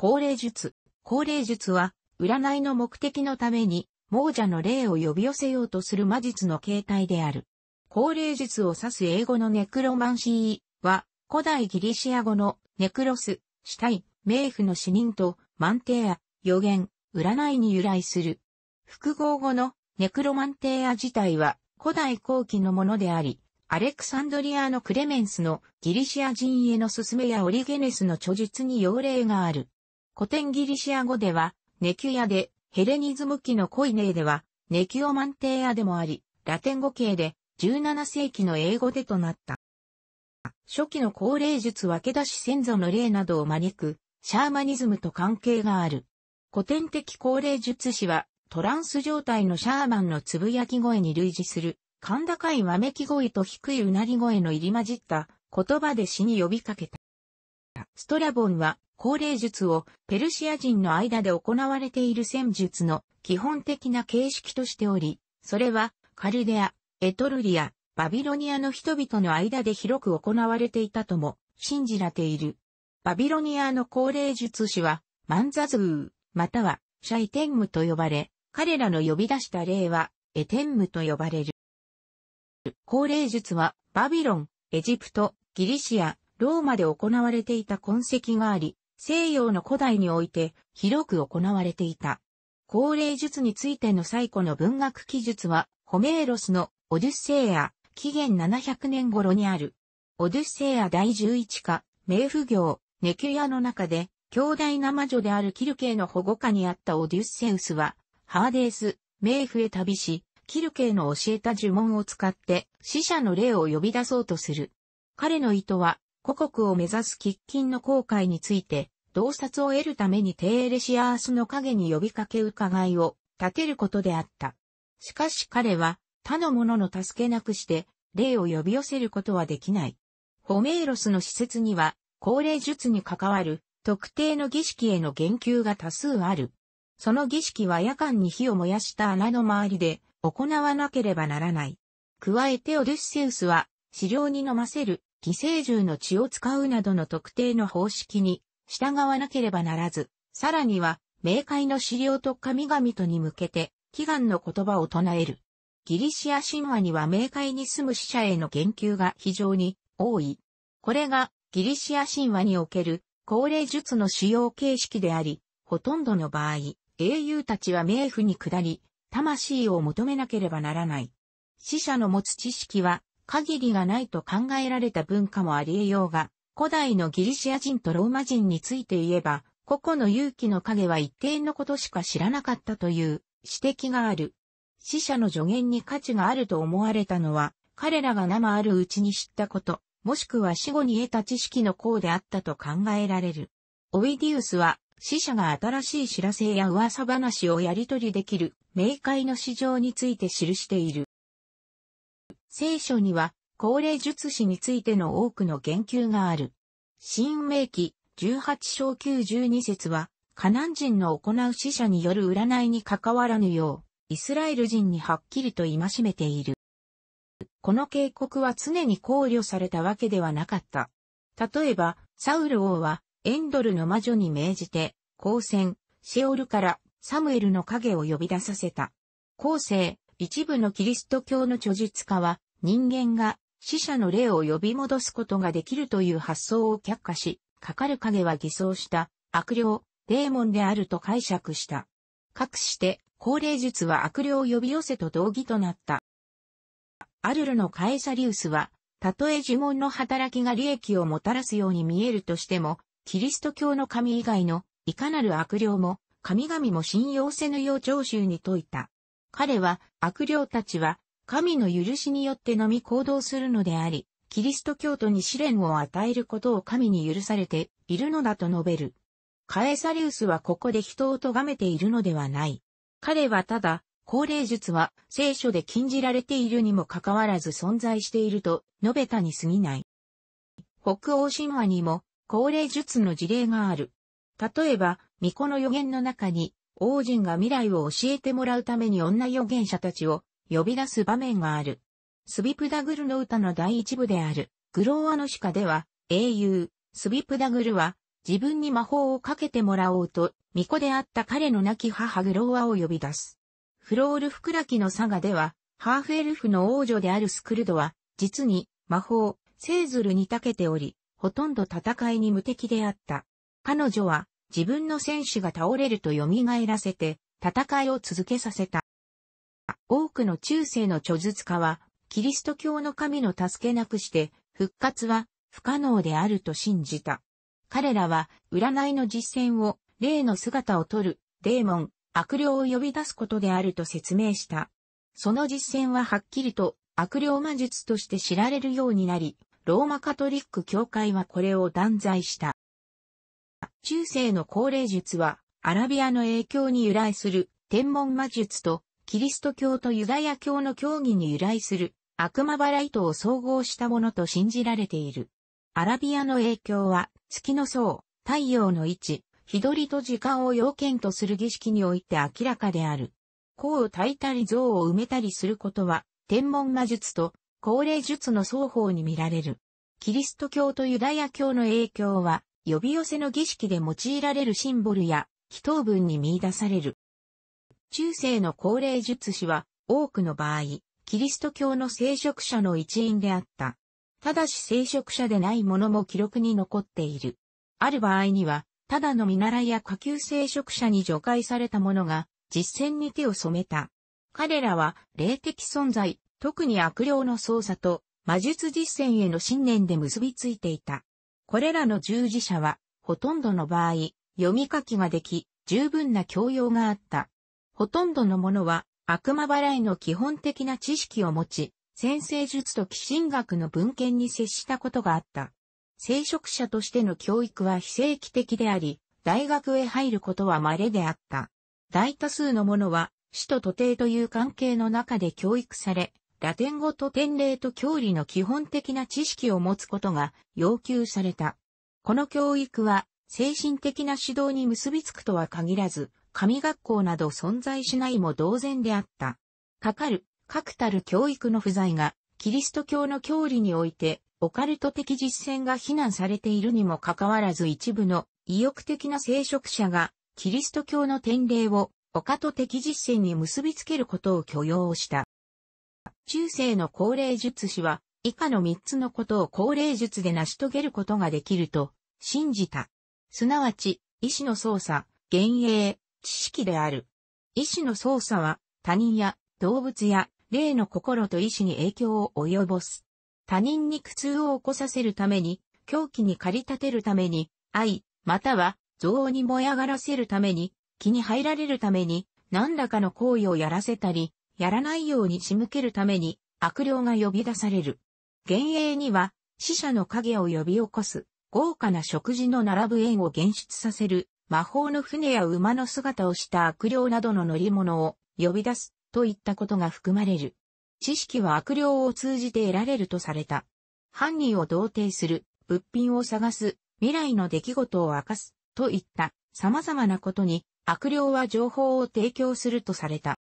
高齢術。高齢術は、占いの目的のために、亡者の霊を呼び寄せようとする魔術の形態である。高齢術を指す英語のネクロマンシーは、古代ギリシア語のネクロス、死体、冥府の死人と、マンテア、予言、占いに由来する。複合語のネクロマンテア自体は古代後期のものであり、アレクサンドリアのクレメンスのギリシア人への勧めやオリゲネスの著述に要例がある。古典ギリシア語では、ネキュヤで、ヘレニズム期のコイネーでは、ネキュオマンテーアでもあり、ラテン語系で、17世紀の英語でとなった。初期の高齢術分け出し先祖の例などを招く、シャーマニズムと関係がある。古典的高齢術師は、トランス状態のシャーマンのつぶやき声に類似する、甲高いわめき声と低いうなり声の入り混じった言葉で死に呼びかけた。ストラボンは高齢術をペルシア人の間で行われている戦術の基本的な形式としており、それはカルデア、エトルリア、バビロニアの人々の間で広く行われていたとも信じられている。バビロニアの高齢術師はマンザズー、またはシャイテンムと呼ばれ、彼らの呼び出した霊はエテンムと呼ばれる。高齢術はバビロン、エジプト、ギリシア、ローマで行われていた痕跡があり、西洋の古代において広く行われていた。高齢術についての最古の文学記述は、ホメーロスのオデュッセイア、紀元700年頃にある。オデュッセイア第11課、冥府行、ネキュヤの中で、強大な魔女であるキルケイの保護下にあったオデュッセウスは、ハーデース、冥府へ旅し、キルケイの教えた呪文を使って死者の霊を呼び出そうとする。彼の意図は故国を目指す喫緊の航海について、洞察を得るためにテーレシアースの影に呼びかけ伺いを立てることであった。しかし彼は他の者の助けなくして、霊を呼び寄せることはできない。ホメーロスの施設には、高齢術に関わる特定の儀式への言及が多数ある。その儀式は夜間に火を燃やした穴の周りで行わなければならない。加えてオデュッセウスは、狩猟に飲ませる寄生獣の血を使うなどの特定の方式に従わなければならず、さらには、冥界の資料と神々とに向けて、祈願の言葉を唱える。ギリシア神話には冥界に住む死者への言及が非常に多い。これがギリシア神話における高齢術の使用形式であり、ほとんどの場合、英雄たちは冥府に下り、魂を求めなければならない。死者の持つ知識は限りがないと考えられた文化もあり得ようが、古代のギリシア人とローマ人について言えば、個々の勇気の影は一定のことしか知らなかったという指摘がある。死者の助言に価値があると思われたのは、彼らが生あるうちに知ったこと、もしくは死後に得た知識の功であったと考えられる。オイディウスは、死者が新しい知らせや噂話をやり取りできる、冥界の市場について記している。聖書には、高齢術師についての多くの言及がある。新明記18章9 12節は、カナン人の行う死者による占いに関わらぬよう、イスラエル人にはっきりと戒めている。この警告は常に考慮されたわけではなかった。例えば、サウル王は、エンドルの魔女に命じて、光線、シオルからサムエルの影を呼び出させた。後世、一部のキリスト教の著述家は、人間が死者の霊を呼び戻すことができるという発想を却下し、かかる影は偽装した悪霊、デーモンであると解釈した。かくして、高齢術は悪霊を呼び寄せと同義となった。アルルのカエサリウスは、たとえ呪文の働きが利益をもたらすように見えるとしても、キリスト教の神以外のいかなる悪霊も神々も信用せぬよう長州に説いた。彼は悪霊たちは神の許しによってのみ行動するのであり、キリスト教徒に試練を与えることを神に許されているのだと述べる。カエサリウスはここで人を咎めているのではない。彼はただ、高齢術は聖書で禁じられているにもかかわらず存在していると述べたに過ぎない。北欧神話にも高齢術の事例がある。例えば、巫女の予言の中に、王人が未来を教えてもらうために女預言者たちを呼び出す場面がある。スビプダグルの歌の第一部である、グローアノシカでは、英雄、スビプダグルは、自分に魔法をかけてもらおうと、巫女であった彼の亡き母グローアを呼び出す。フロール・フクラキのサガでは、ハーフエルフの王女であるスクルドは、実に、魔法、セーズルに長けており、ほとんど戦いに無敵であった。彼女は、自分の戦士が倒れると蘇らせて、戦いを続けさせた。多くの中世の著述家は、キリスト教の神の助けなくして、復活は不可能であると信じた。彼らは、占いの実践を、霊の姿をとる、デーモン、悪霊を呼び出すことであると説明した。その実践ははっきりと、悪霊魔術として知られるようになり、ローマカトリック教会はこれを断罪した。中世の高齢術は、アラビアの影響に由来する天文魔術とキリスト教とユダヤ教の教義に由来する悪魔払いとを総合したものと信じられている。アラビアの影響は月の層、太陽の位置、日取りと時間を要件とする儀式において明らかである。甲を焚いたり像を埋めたりすることは天文魔術と高齢術の双方に見られる。キリスト教とユダヤ教の影響は呼び寄せの儀式で用いられるシンボルや祈祷文に見出される。中世の高齢術師は、多くの場合、キリスト教の聖職者の一員であった。ただし聖職者でないものも記録に残っている。ある場合には、ただの見習いや下級聖職者に除外されたものが、実践に手を染めた。彼らは、霊的存在、特に悪霊の操作と、魔術実践への信念で結びついていた。これらの従事者は、ほとんどの場合、読み書きができ、十分な教養があった。ほとんどのものは悪魔払いの基本的な知識を持ち、先生術と寄進学の文献に接したことがあった。聖職者としての教育は非正規的であり、大学へ入ることは稀であった。大多数のものは、死と徒弟という関係の中で教育され、ラテン語と典礼と教理の基本的な知識を持つことが要求された。この教育は精神的な指導に結びつくとは限らず、神学校など存在しないも同然であった。かかる、確たる教育の不在が、キリスト教の教理において、オカルト的実践が非難されているにもかかわらず一部の意欲的な聖職者が、キリスト教の典礼を、オカト的実践に結びつけることを許容した。中世の高齢術師は、以下の三つのことを高齢術で成し遂げることができると、信じた。すなわち、医師の操作、幻影、知識である。意志の操作は、他人や動物や霊の心と意志に影響を及ぼす。他人に苦痛を起こさせるために、狂気に駆り立てるために、愛、または、憎悪に燃え上がらせるために、気に入られるために、何らかの行為をやらせたり、やらないように仕向けるために、悪霊が呼び出される。幻影には、死者の影を呼び起こす、豪華な食事の並ぶ縁を現出させる、魔法の船や馬の姿をした悪霊などの乗り物を呼び出すといったことが含まれる。知識は悪霊を通じて得られるとされた。犯人を同定する、物品を探す、未来の出来事を明かす、といった様々なことに悪霊は情報を提供するとされた。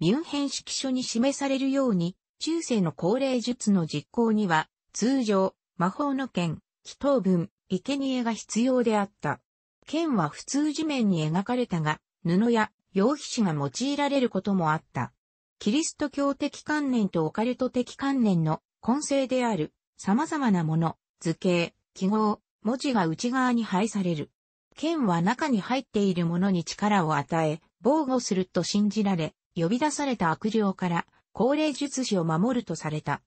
ミュンヘン式書に示されるように、中世の高齢術の実行には、通常、魔法の剣、祈祷文、生贄が必要であった。剣は普通地面に描かれたが、布や羊皮紙が用いられることもあった。キリスト教的観念とオカルト的観念の根性である様々なもの、図形、記号、文字が内側に配される。剣は中に入っているものに力を与え、防護すると信じられ、呼び出された悪霊から高齢術師を守るとされた。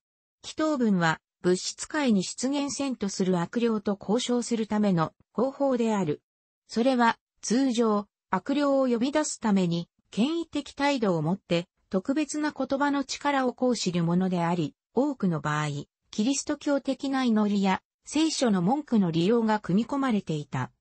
祈祷文は物質界に出現せんとする悪霊と交渉するための方法である。それは、通常、悪霊を呼び出すために、権威的態度を持って、特別な言葉の力を行使るものであり、多くの場合、キリスト教的な祈りや、聖書の文句の利用が組み込まれていた。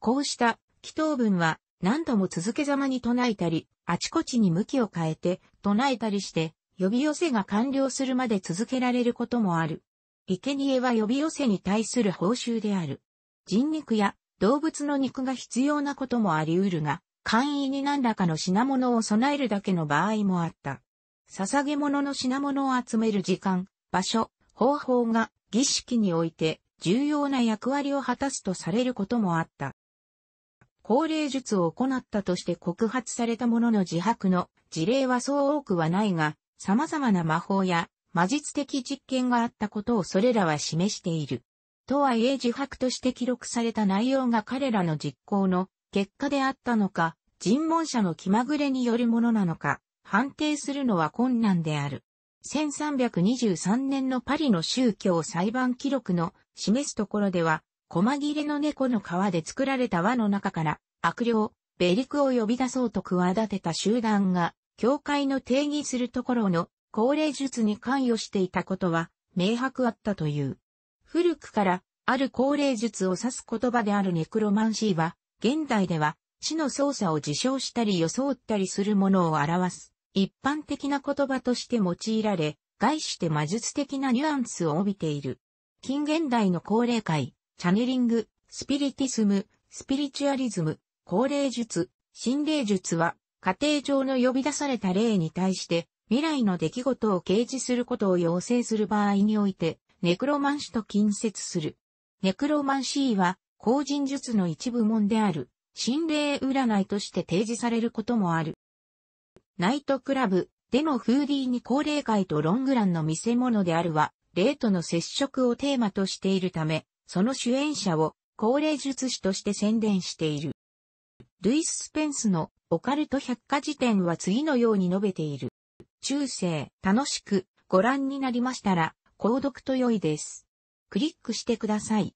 こうした、祈祷文は、何度も続けざまに唱えたり、あちこちに向きを変えて、唱えたりして、呼び寄せが完了するまで続けられることもある。生贄は呼び寄せに対する報酬である。人肉や動物の肉が必要なこともあり得るが、簡易に何らかの品物を備えるだけの場合もあった。捧げ物の品物を集める時間、場所、方法が儀式において重要な役割を果たすとされることもあった。高齢術を行ったとして告発された者の自白の事例はそう多くはないが、様々な魔法や魔術的実験があったことをそれらは示している。とはいえ自白として記録された内容が彼らの実行の結果であったのか、尋問者の気まぐれによるものなのか、判定するのは困難である。1323年のパリの宗教裁判記録の示すところでは、細切れの猫の皮で作られた輪の中から悪霊、ベリクを呼び出そうと企てた集団が、教会の定義するところの高齢術に関与していたことは明白あったという。古くから、ある高齢術を指す言葉であるネクロマンシーは、現代では、死の操作を自称したり装ったりするものを表す、一般的な言葉として用いられ、概して魔術的なニュアンスを帯びている。近現代の高齢界、チャネリング、スピリティスム、スピリチュアリズム、高齢術、心霊術は、家庭上の呼び出された霊に対して、未来の出来事を掲示することを要請する場合において、ネクロマンシと近接する。ネクロマンシーは、後人術の一部門である、心霊占いとして提示されることもある。ナイトクラブでのフーディーに高齢会とロングランの見せ物であるは、霊との接触をテーマとしているため、その主演者を高齢術師として宣伝している。ルイス・スペンスのオカルト百科事典は次のように述べている。中世、楽しくご覧になりましたら、購読と良いです。クリックしてください。